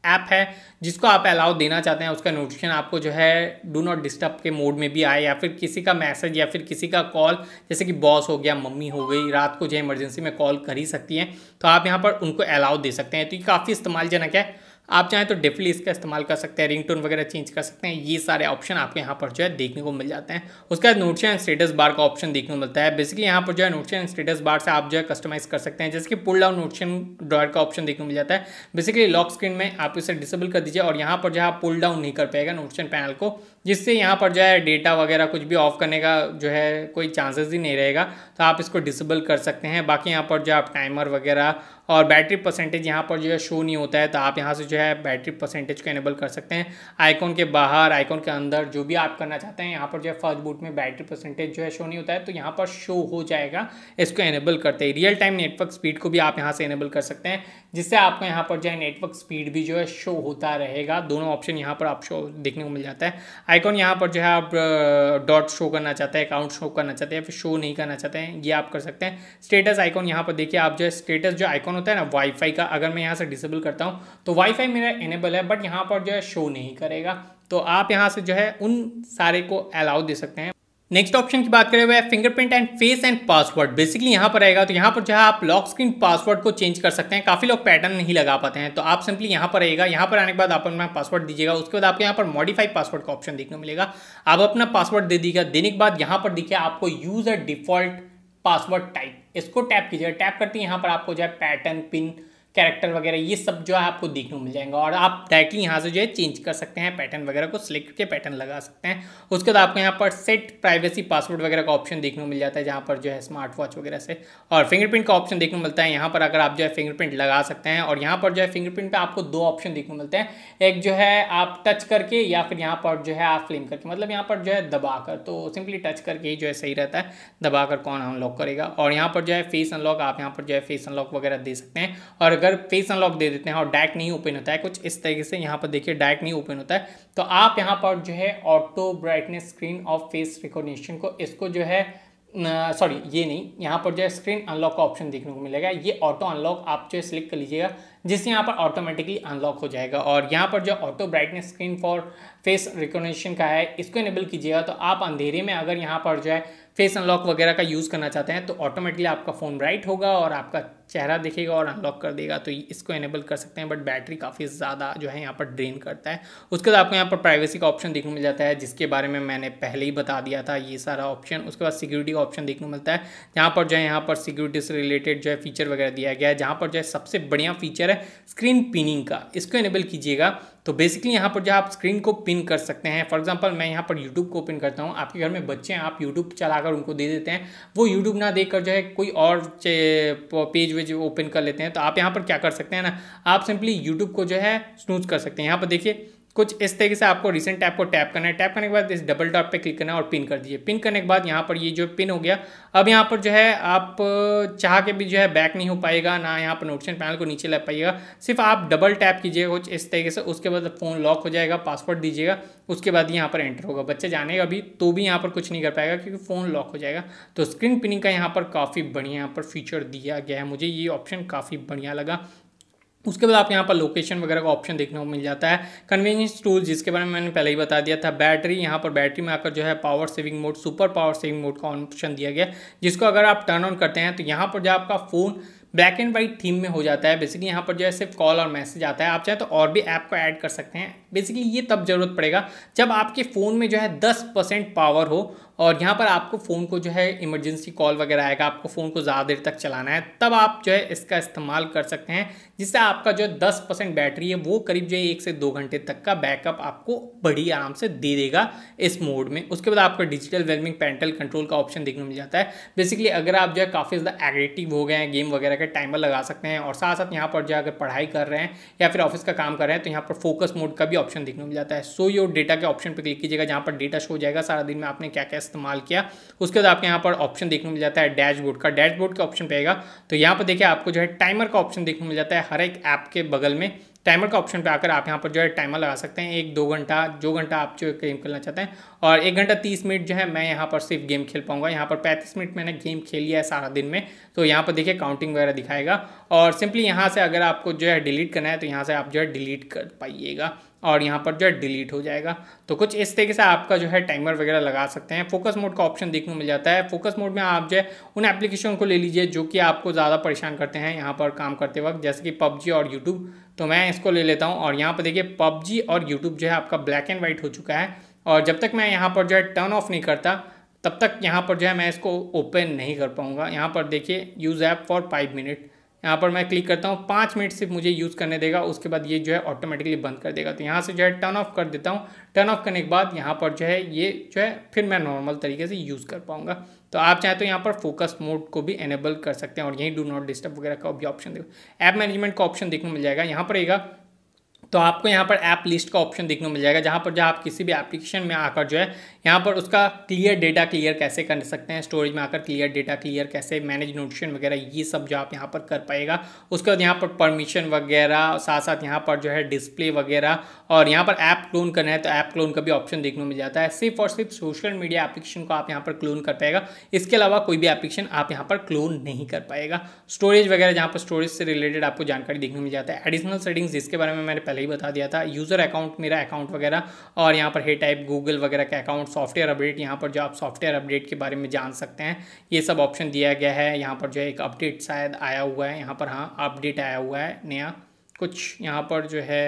ऐप है जिसको आप अलाउ देना चाहते हैं उसका नोटिफिकेशन आपको जो है डू नॉट डिस्टर्ब के मोड में भी आए या फिर किसी का मैसेज या फिर किसी का कॉल जैसे कि बॉस हो गया मम्मी हो गई रात को जो इमरजेंसी में कॉल कर ही सकती हैं तो आप यहाँ पर उनको अलाउ दे सकते हैं तो ये काफ़ी इस्तेमालजनक है आप चाहें तो डेफली इसका इस्तेमाल कर सकते हैं रिंगटोन वगैरह चेंज कर सकते हैं ये सारे ऑप्शन आपको यहाँ पर जो है देखने को मिल जाते हैं उसके बाद नोट्स एंड स्टेटस बार का ऑप्शन देखने को मिलता है बेसिकली यहाँ पर जो है नोट्स एंड स्टेटस बार से आप जो है कस्टमाइज कर सकते हैं जैसे कि पुल डाउन एंड ड्रॉयर का ऑप्शन देखने को मिल जाता है बेसिकली लॉक स्क्रीन में आप इसे डिसेबल कर दीजिए और यहाँ पर जो है आप पुल डाउन नहीं कर पाएगा एंड पैनल को जिससे यहाँ पर जो है डेटा वगैरह कुछ भी ऑफ करने का जो है कोई चांसेस ही नहीं रहेगा तो आप इसको डिसेबल कर सकते हैं बाकी यहाँ पर जो आप टाइमर वगैरह और बैटरी परसेंटेज यहाँ पर जो है शो नहीं होता है तो आप यहाँ से जो है बैटरी परसेंटेज को एनेबल कर सकते हैं आइकॉन के बाहर आइकॉन के अंदर जो भी आप करना चाहते हैं यहाँ पर जो है फर्स्ट बूट में बैटरी परसेंटेज जो है शो नहीं होता है तो यहाँ पर शो हो जाएगा इसको एनेबल करते हैं रियल टाइम नेटवर्क स्पीड को भी आप यहाँ से एनेबल कर सकते हैं जिससे आपको यहाँ पर जो है नेटवर्क स्पीड भी जो है शो होता रहेगा दोनों ऑप्शन यहाँ पर आप शो देखने को मिल जाता है आइकॉन यहाँ पर जो है आप डॉट शो करना चाहते हैं अकाउंट शो करना चाहते हैं फिर शो नहीं करना चाहते हैं ये आप कर सकते हैं स्टेटस आइकॉन यहाँ पर देखिए आप जो है स्टेटस जो आइकॉन होता है ना वाईफाई का अगर मैं यहाँ से डिसेबल करता हूँ तो वाईफाई मेरा इनेबल है बट यहाँ पर जो है शो नहीं करेगा तो आप यहाँ से जो है उन सारे को अलाउ दे सकते हैं नेक्स्ट ऑप्शन की बात करें हुए fingerprint and face and password basically यहाँ पर आएगा तो यहाँ पर जो है आप लॉक स्क्रीन पासवर्ड को चेंज कर सकते हैं काफ़ी लोग पैटर्न नहीं लगा पाते हैं तो आप सिंपली यहाँ पर आएगा यहाँ पर आने के बाद आप अपना पासवर्ड दीजिएगा उसके बाद आपको यहाँ पर मॉडिफाइड पासवर्ड का ऑप्शन देखने को मिलेगा आप अपना पासवर्ड दे दीजिएगा देने के बाद यहाँ पर देखिए आपको यूजर डिफॉल्ट पासवर्ड टाइप इसको टैप कीजिएगा टैप करते ही यहाँ पर आपको जो है पैटर्न पिन कैरेक्टर वगैरह ये सब जो है आपको देखने को मिल जाएगा और आप डायरेक्टली यहाँ से जो है चेंज कर सकते हैं पैटर्न वगैरह को सिलेक्ट करके पैटर्न लगा सकते हैं उसके बाद आपको यहाँ पर सेट प्राइवेसी पासवर्ड वगैरह का ऑप्शन देखने को मिल जाता है जहाँ पर जो है स्मार्ट वॉच वगैरह से और फिंगरप्रिंट का ऑप्शन देखने को मिलता है यहाँ पर अगर आप जो है फिंगरप्रिंट लगा सकते हैं और यहाँ पर जो है फिंगरप्रिंट पर आपको दो ऑप्शन देखने को मिलते हैं एक जो है आप टच करके या फिर यहाँ पर जो है आप फ्लिम करके मतलब यहाँ पर जो है दबाकर तो सिंपली टच करके ही जो है सही रहता है दबाकर कौन अनलॉक करेगा और यहाँ पर जो है फेस अनलॉक आप यहाँ पर जो है फेस अनलॉक वगैरह दे सकते हैं और अगर अगर फेस अनलॉक दे देते हैं और डायरेक्ट नहीं ओपन होता है कुछ इस तरीके से यहाँ पर देखिए डायरेक्ट नहीं ओपन होता है तो आप यहाँ पर जो है auto brightness screen off face recognition को इसको जो है सॉरी ये नहीं यहाँ पर जो है स्क्रीन अनलॉक का ऑप्शन देखने को मिलेगा ये ऑटो अनलॉक आप जो है सिलेक्ट कर लीजिएगा जिससे यहाँ पर ऑटोमेटिकली अनलॉक हो जाएगा और यहाँ पर जो auto brightness screen for face recognition का है इसको इनेबल कीजिएगा तो आप अंधेरे में अगर यहाँ पर जो है फेस अनलॉक वगैरह का यूज़ करना चाहते हैं तो ऑटोमेटिकली आपका फ़ोन ब्राइट होगा और आपका चेहरा दिखेगा और अनलॉक कर देगा तो इसको एनेबल कर सकते हैं बट बैटरी काफ़ी ज़्यादा जो है यहाँ पर ड्रेन करता है उसके बाद आपको यहाँ पर प्राइवेसी का ऑप्शन देखने मिल जाता है जिसके बारे में मैंने पहले ही बता दिया था ये सारा ऑप्शन उसके बाद सिक्योरिटी का ऑप्शन देखने मिलता है जहाँ पर जो है यहाँ पर सिक्योरिटी से रिलेटेड जो है फीचर वगैरह दिया गया है जहाँ पर जो है सबसे बढ़िया फीचर है स्क्रीन पिनिंग का इसको इनेबल कीजिएगा तो बेसिकली यहाँ पर जो आप स्क्रीन को पिन कर सकते हैं फॉर एग्जाम्पल मैं यहाँ पर यूट्यूब को पिन करता हूँ आपके घर में बच्चे हैं आप यूट्यूब चलाकर उनको दे देते हैं वो यूट्यूब ना देख कर जो है कोई और पेज वेज ओपन कर लेते हैं तो आप यहाँ पर क्या कर सकते हैं ना आप सिंपली यूट्यूब को जो है स्नूज कर सकते हैं यहाँ पर देखिए कुछ इस तरीके से आपको रिसेंट टैप को टैप करना है टैप करने के बाद इस डबल डॉट पे क्लिक करना है और पिन कर दीजिए पिन करने के बाद यहाँ पर ये जो पिन हो गया अब यहाँ पर जो है आप चाह के भी जो है बैक नहीं हो पाएगा ना यहाँ पर नोटिशन पैनल को नीचे ला पाइएगा सिर्फ आप डबल टैप कीजिएगा कुछ इस तरीके से उसके बाद फ़ोन लॉक हो जाएगा पासवर्ड दीजिएगा उसके बाद यहाँ पर एंटर होगा बच्चा जानेगा अभी तो भी यहाँ पर कुछ नहीं कर पाएगा क्योंकि फ़ोन लॉक हो जाएगा तो स्क्रीन पिनिंग का यहाँ पर काफ़ी बढ़िया यहाँ पर फीचर दिया गया है मुझे ये ऑप्शन काफ़ी बढ़िया लगा उसके बाद आप यहाँ पर लोकेशन वगैरह का ऑप्शन देखने को मिल जाता है कन्वीनियंस टूल जिसके बारे में मैंने पहले ही बता दिया था बैटरी यहाँ पर बैटरी में आकर जो है power saving mode super power saving mode का ऑप्शन दिया गया जिसको अगर आप टर्न ऑन करते हैं तो यहाँ पर जो आपका phone black and white theme में हो जाता है बेसिकली यहाँ पर जो है सिर्फ कॉल और मैसेज आता है आप चाहे तो और भी ऐप को ऐड कर सकते हैं बेसिकली ये तब ज़रूरत पड़ेगा जब आपके फ़ोन में जो है दस परसेंट पावर हो और यहाँ पर आपको फ़ोन को जो है इमरजेंसी कॉल वगैरह आएगा आपको फ़ोन को ज़्यादा देर तक चलाना है तब आप जो है इसका इस्तेमाल कर सकते हैं जिससे आपका जो है दस परसेंट बैटरी है वो करीब जो है एक से दो घंटे तक का बैकअप आपको बड़ी आराम से दे देगा इस मोड में उसके बाद आपका डिजिटल वेलमिंग पेंटल कंट्रोल का ऑप्शन देखने मिल जाता है बेसिकली अगर आप जो है काफ़ी ज़्यादा एग्रेटिव हो गए हैं गेम वगैरह के टाइमर लगा सकते हैं और साथ साथ यहाँ पर जो अगर पढ़ाई कर रहे हैं या फिर ऑफिस का काम कर रहे हैं तो यहाँ पर फोकस मोड का भी ऑप्शन देखने मिल जाता है सो योर डेटा के ऑप्शन पर क्लिक कीजिएगा जहाँ पर डेटा शो हो जाएगा सारा दिन में आपने क्या क्या इस्तेमाल किया उसके बाद आपके यहाँ पर ऑप्शन देखने मिल जाता है डैशबोर्ड का डैशबोर्ड का ऑप्शन पेगा तो यहाँ पर देखिए आपको जो है टाइमर का ऑप्शन देखने मिल जाता है हर एक ऐप के बगल में टाइमर का ऑप्शन पे आकर आप यहाँ पर जो है टाइमर लगा सकते हैं एक दो घंटा जो घंटा आप जो गेम खेलना चाहते हैं और एक घंटा तीस मिनट जो है मैं यहाँ पर सिर्फ गेम खेल पाऊंगा यहाँ पर पैंतीस मिनट मैंने गेम खेल लिया है सारा दिन में तो यहाँ पर देखिए काउंटिंग वगैरह दिखाएगा और सिंपली यहाँ से अगर आपको जो है डिलीट करना है तो यहाँ से आप जो है डिलीट कर पाइएगा और यहाँ पर जो है डिलीट हो जाएगा तो कुछ इस तरीके से आपका जो है टाइमर वगैरह लगा सकते हैं फोकस मोड का ऑप्शन देखने को मिल जाता है फोकस मोड में आप जो है उन एप्लीकेशन को ले लीजिए जो कि आपको ज़्यादा परेशान करते हैं यहाँ पर काम करते वक्त जैसे कि पबजी और यूट्यूब तो मैं इसको ले लेता हूँ और यहाँ पर देखिए पबजी और यूट्यूब जो है आपका ब्लैक एंड वाइट हो चुका है और जब तक मैं यहाँ पर जो है टर्न ऑफ नहीं करता तब तक यहाँ पर जो है मैं इसको ओपन नहीं कर पाऊँगा यहाँ पर देखिए use app for five minute यहाँ पर मैं क्लिक करता हूँ पाँच मिनट सिर्फ मुझे यूज़ करने देगा उसके बाद ये जो है ऑटोमेटिकली बंद कर देगा तो यहाँ से जो है टर्न ऑफ कर देता हूँ टर्न ऑफ करने के बाद यहाँ पर जो है ये जो है फिर मैं नॉर्मल तरीके से यूज़ कर पाऊँगा तो आप चाहें तो यहाँ पर फोकस मोड को भी एनेबल कर सकते हैं और यहीं डू नॉट डिस्टर्ब वगैरह का भी ऑप्शन देखो ऐप मैनेजमेंट का ऑप्शन देखने मिल जाएगा यहाँ पर रहेगा तो आपको यहाँ पर ऐप लिस्ट का ऑप्शन देखने को मिल जाएगा जहाँ पर जहाँ आप किसी भी एप्लीकेशन में आकर जो है यहाँ पर उसका क्लियर डेटा क्लियर कैसे कर सकते हैं स्टोरेज में आकर क्लियर डेटा क्लियर कैसे मैनेज नोटिशन वगैरह ये सब जो आप यहाँ पर कर पाएगा उसके बाद यहाँ पर परमिशन वगैरह साथ साथ यहाँ पर जो है डिस्प्ले वगैरह और यहाँ पर ऐप क्लोन करना है तो ऐप क्लोन का भी ऑप्शन देखने को मिल जाता है सिर्फ और सिर्फ सोशल मीडिया एप्लीकेशन को आप यहाँ पर क्लोन कर पाएगा इसके अलावा कोई भी एप्लीकेशन आप यहाँ पर क्लोन नहीं कर पाएगा स्टोरेज वगैरह जहाँ पर स्टोरेज से रिलेटेड आपको जानकारी देखने को मिल जाता है एडिशनल सेटिंग्स जिसके बारे में मैंने पहले पहले ही बता दिया था यूज़र अकाउंट मेरा अकाउंट वगैरह और यहाँ पर हे टाइप गूगल वगैरह का अकाउंट सॉफ्टवेयर अपडेट यहाँ पर जो आप सॉफ्टवेयर अपडेट के बारे में जान सकते हैं ये सब ऑप्शन दिया गया है यहाँ पर जो है एक अपडेट शायद आया हुआ है यहाँ पर हाँ अपडेट आया हुआ है नया कुछ यहाँ पर जो है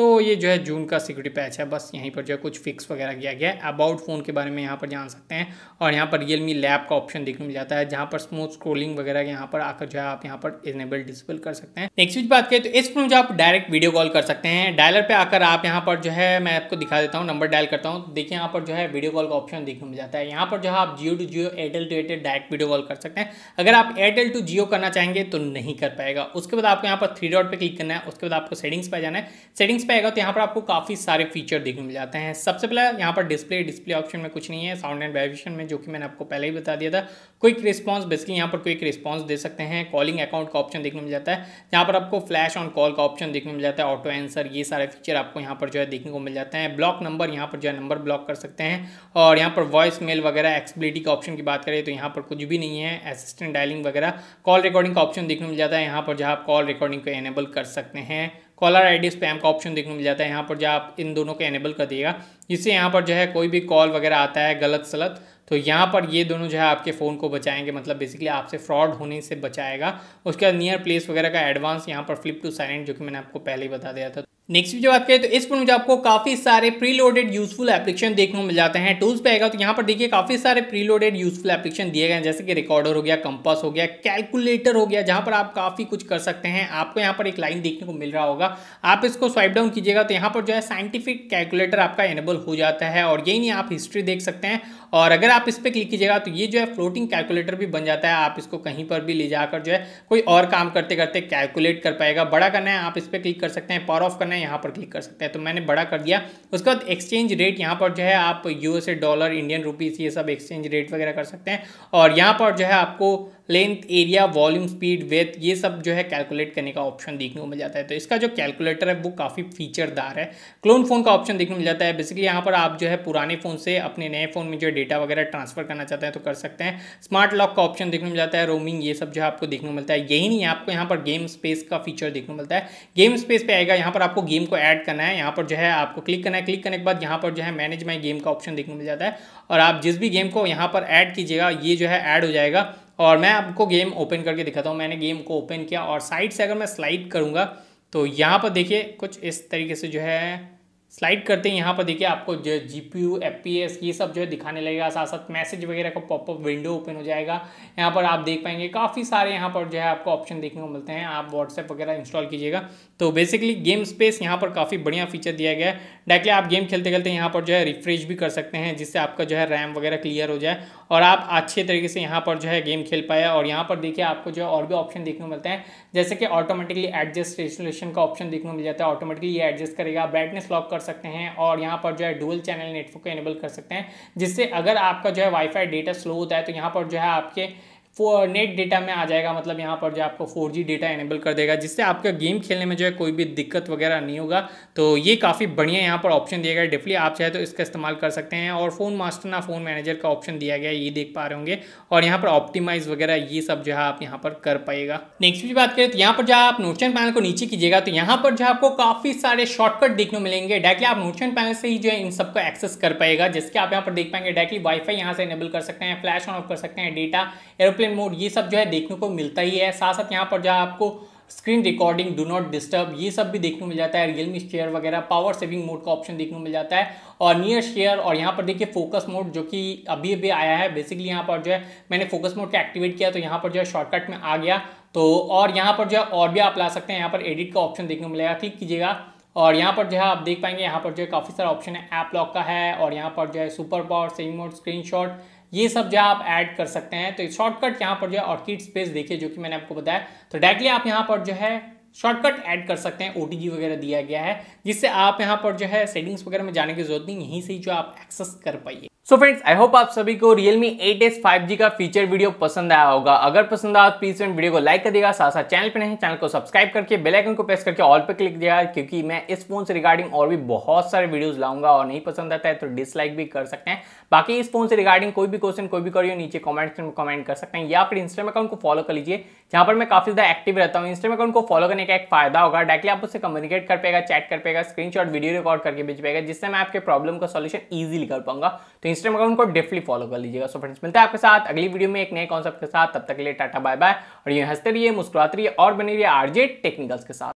तो ये जो है जून का सिक्योरिटी पैच है बस यहीं पर जो है कुछ फिक्स वगैरह किया गया है अबाउट फ़ोन के बारे में यहाँ पर जान सकते हैं और यहाँ पर रियल मी लैब का ऑप्शन देखने मिल जाता है जहाँ पर स्मूथ स्क्रोलिंग वगैरह यहाँ पर आकर जो है आप यहाँ पर इनेबल डिसेबल कर सकते हैं नेक्स्ट बात करें तो इस फोन जो आप डायरेक्ट वीडियो कॉल कर सकते हैं डायलर पर आकर आप यहाँ पर जो है मैं आपको दिखा देता हूँ नंबर डायल करता हूँ देखिए यहाँ पर जो है वीडियो कॉल का ऑप्शन देखने मिल जाता है यहाँ पर जो है आप Jio to Jio Airtel to Airtel direct video call कर सकते हैं अगर आप एयरटेल टू जियो करना चाहेंगे तो नहीं कर पाएगा उसके बाद आपको यहाँ पर थ्री डॉट पर क्लिक करना है उसके बाद आपको सेटिंग्स पर जाना है सेटिंग्स पे आएगा तो यहाँ पर आपको काफ़ी सारे फीचर देखने मिल जाते हैं सबसे पहले यहाँ पर डिस्प्ले डिस्प्ले ऑप्शन में कुछ नहीं है साउंड एंड वाइब्रेशन में जो कि मैंने आपको पहले ही बता दिया था क्विक रिस्पॉन्स बेसिकली यहाँ पर क्विक रिस्पॉन्स दे सकते हैं कॉलिंग अकाउंट का ऑप्शन देखने मिल जाता है यहाँ पर आपको फ्लैश ऑन कॉल का ऑप्शन देखने मिल जाता है ऑटो आंसर ये सारे फीचर आपको यहाँ पर जो है देखने को मिल जाते हैं ब्लॉक नंबर यहाँ पर जो है नंबर ब्लॉक कर सकते हैं और यहाँ पर वॉइस मेल वगैरह एक्सबिलिटी का ऑप्शन की बात करें तो यहाँ पर कुछ भी नहीं है असिस्टेंट डायलिंग वगैरह कॉल रिकॉर्डिंग का ऑप्शन देखने मिल जाता है यहाँ पर जो आप कॉल रिकॉर्डिंग को एनेबल कर सकते हैं कॉलर आईडी स्पैम का ऑप्शन देखने को मिल जाता है यहाँ पर जो आप इन दोनों को एनेबल कर दिएगा इससे यहाँ पर जो है कोई भी कॉल वगैरह आता है गलत सलत तो यहाँ पर ये दोनों जो है आपके फ़ोन को बचाएंगे मतलब बेसिकली आपसे फ्रॉड होने से बचाएगा उसके बाद नियर प्लेस वगैरह का एडवांस यहाँ पर फ्लिप टू साइलेंट जो कि मैंने आपको पहले ही बता दिया था नेक्स्ट वीडियो आपके तो इस पर मुझे आपको काफ़ी सारे प्रीलोडेड यूजफुल एप्लीकेशन देखने को मिल जाते हैं टूल्स पे आएगा तो यहाँ पर देखिए काफ़ी सारे प्रीलोडेड यूजफुल एप्लीकेशन दिए गए हैं जैसे कि रिकॉर्डर हो गया कंपास हो गया कैलकुलेटर हो गया जहाँ पर आप काफ़ी कुछ कर सकते हैं आपको यहाँ पर एक लाइन देखने को मिल रहा होगा आप इसको स्वाइप डाउन कीजिएगा तो यहाँ पर जो है साइंटिफिक कैलकुलेटर आपका एनेबल हो जाता है और यही नहीं आप हिस्ट्री देख सकते हैं और अगर आप इस पर क्लिक कीजिएगा तो ये जो है फ्लोटिंग कैलकुलेटर भी बन जाता है आप इसको कहीं पर भी ले जाकर जो है कोई और काम करते करते कैलकुलेट कर पाएगा बड़ा करना है आप इस पर क्लिक कर सकते हैं पावर ऑफ करना है यहाँ पर क्लिक कर सकते हैं तो मैंने बड़ा कर दिया उसके बाद एक्सचेंज रेट यहाँ पर जो है आप यूएसए डॉलर इंडियन रुपीज़ ये सब एक्सचेंज रेट वगैरह कर सकते हैं और यहाँ पर जो है आपको length area volume speed width ये सब जो है कैलकुलेट करने का ऑप्शन देखने को मिल जाता है तो इसका जो कैलकुलेटर है वो काफ़ी फीचरदार है क्लोन फ़ोन का ऑप्शन देखने को मिल जाता है बेसिकली यहाँ पर आप जो है पुराने फ़ोन से अपने नए फ़ोन में जो डेटा वगैरह ट्रांसफर करना चाहते हैं तो कर सकते हैं स्मार्ट लॉक का ऑप्शन देखने को मिल जाता है रोमिंग ये सब जो है आपको देखने को मिलता है यही नहीं आपको यहाँ पर गेम स्पेस का फीचर देखने को मिलता है गेम स्पेस पर आएगा यहाँ पर आपको गेम को ऐड करना है यहाँ पर जो है आपको क्लिक करना है क्लिक करने के बाद यहाँ पर जो है मैनेज माई गेम का ऑप्शन देखने को मिल जाता है और आप जिस भी गेम को यहाँ पर ऐड कीजिएगा ये जो है ऐड हो जाएगा और मैं आपको गेम ओपन करके दिखाता हूँ मैंने गेम को ओपन किया और साइड से अगर मैं स्लाइड करूँगा तो यहाँ पर देखिए कुछ इस तरीके से जो है स्लाइड करते हैं यहाँ पर देखिए आपको जो G P U F P S ये सब जो है दिखाने लगेगा साथ साथ मैसेज वगैरह का पॉपअप विंडो ओपन हो जाएगा यहाँ पर आप देख पाएंगे काफ़ी सारे यहाँ पर जो है आपको ऑप्शन देखने को मिलते हैं आप व्हाट्सएप वगैरह इंस्टॉल कीजिएगा तो बेसिकली गेम स्पेस यहाँ पर काफ़ी बढ़िया फीचर दिया गया है डायरेक्टली आप गेम खेलते खेलते यहाँ पर जो है रिफ्रेश भी कर सकते हैं जिससे आपका जो है रैम वगैरह क्लियर हो जाए और आप अच्छे तरीके से यहाँ पर जो है गेम खेल पाए और यहाँ पर देखिए आपको जो है और भी ऑप्शन देखने को मिलते हैं जैसे कि ऑटोमेटिकली एडजस्ट रेजुलेशन का ऑप्शन देखने को मिल जाता है ऑटोमेटिकली ये एडजस्ट करेगा ब्राइटनेस लॉक कर कर सकते हैं और यहाँ पर जो है डुअल चैनल नेटवर्क को एनेबल कर सकते हैं जिससे अगर आपका जो है वाईफाई डेटा स्लो होता है तो यहाँ पर जो है आपके नेट डेटा में आ जाएगा मतलब यहाँ पर जो आपको फोर जी डेटा एनेबल कर देगा जिससे आपका गेम खेलने में जो है कोई भी दिक्कत वगैरह नहीं होगा तो ये काफ़ी बढ़िया यहाँ पर ऑप्शन दिया गया डेफली आप चाहे तो इसका इस्तेमाल कर सकते हैं और फ़ोन मास्टर ना फ़ोन मैनेजर का ऑप्शन दिया गया ये देख पा रहे होंगे और यहाँ पर ऑप्टिमाइज वगैरह ये सब जो है आप यहाँ पर कर पाएगा नेक्स्ट की बात करें तो यहाँ पर जो आप नोटचन पैनल को नीचे कीजिएगा तो यहाँ पर जो आपको काफ़ी सारे शॉर्टकट देखने मिलेंगे डायरेक्टली आप नोटन पैनल से ही जो है इन सबको एक्सेस कर पाएगा जिसके आप यहाँ पर देख पाएंगे डायरेक्टली वाईफाई यहाँ से इनेबल कर सकते हैं फ्लैश ऑन ऑफ कर सकते हैं डेटा एरोप्लेन एयरप्लेन मोड ये सब जो है देखने को मिलता ही है साथ साथ यहाँ पर जो आपको screen recording do not disturb ये सब भी देखने को मिल जाता है रियलमी शेयर वगैरह पावर सेविंग मोड का ऑप्शन देखने को मिल जाता है और नियर शेयर और यहाँ पर देखिए फोकस मोड जो कि अभी अभी आया है बेसिकली यहाँ पर जो है मैंने फोकस मोड को एक्टिवेट किया तो यहाँ पर जो है शॉर्टकट में आ गया तो और यहाँ पर जो है और भी आप ला सकते हैं यहाँ पर एडिट का ऑप्शन देखने को मिलेगा क्लिक कीजिएगा और यहाँ पर जो है आप देख पाएंगे यहाँ पर जो है काफ़ी सारा ऑप्शन है ऐप लॉक का है और यहाँ पर जो है super power saving mode screen ये सब जो आप ऐड कर सकते हैं तो शॉर्टकट यहाँ पर जो है ऑर्किड स्पेस देखिए जो कि मैंने आपको बताया तो डायरेक्टली आप यहाँ पर जो है शॉर्टकट ऐड कर सकते हैं ओ वगैरह दिया गया है जिससे आप यहाँ पर जो है सेटिंग्स वगैरह में जाने की जरूरत नहीं यहीं से ही जो आप एक्सेस कर पाइए सो फ्रेंड्स आई होप आप सभी को Realme 8s 5G का फीचर वीडियो पसंद आया होगा अगर पसंद आया तो प्लीज फ्रेंड वीडियो को लाइक कर देगा साथ साथ चैनल पर नहीं चैनल को सब्सक्राइब करके बेल आइकन को प्रेस करके ऑल पर क्लिक दिया क्योंकि मैं इस फोन से रिगार्डिंग और भी बहुत सारे वीडियोस लाऊंगा और नहीं पसंद आता है तो डिसलाइक भी कर सकते हैं बाकी इस फोन से रिगार्डिंग कोई भी क्वेश्चन कोई भी करियो नीचे कॉमेंट में कॉमेंट कर सकते हैं या फिर इंस्टाग्राम अकाउंट को फॉलो कर लीजिए जहां पर मैं काफी ज्यादा एक्टिव रहता हूँ इंस्टाग्राम अकाउंट को फॉलो करने का एक फायदा होगा डायरेक्टली आप उससे कम्युनिकेट कर पाएगा चैट कर पाएगा स्क्रीनशॉट वीडियो रिकॉर्ड करके भेज पाएगा जिससे मैं आपके प्रॉब्लम का सोल्यूशन ईजिली कर पाऊंगा तो इंस्टाग्राम अकाउंट को डेफली फॉलो कर लीजिएगा सो फ्रेंड्स मिलते हैं आपके साथ अगली वीडियो में एक नए कॉन्सेप्ट के साथ तब तक के लिए टाटा बाय बाय और ये हंसते रहिए मुस्कुराते रहिए और बने रहिए आरजे टेक्निकल्स के साथ